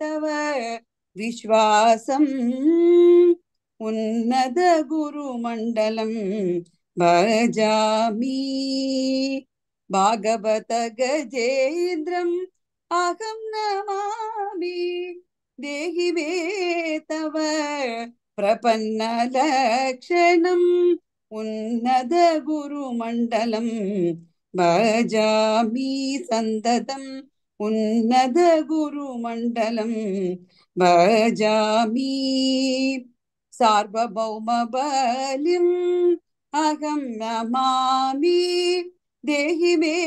तव विश्वासम् उन्नत गुरुमण्डलम् भजामि भागवत गजेन्द्रम् अहं नमामि देहि वे तव प्रपन्नलक्षणम् उन्नत गुरुमण्डलम् भजामि सन्ततम् உன்னத குரு மண்டலம் பஜாமி சார்வபௌமபலிம் அகம் நமாமி தேகி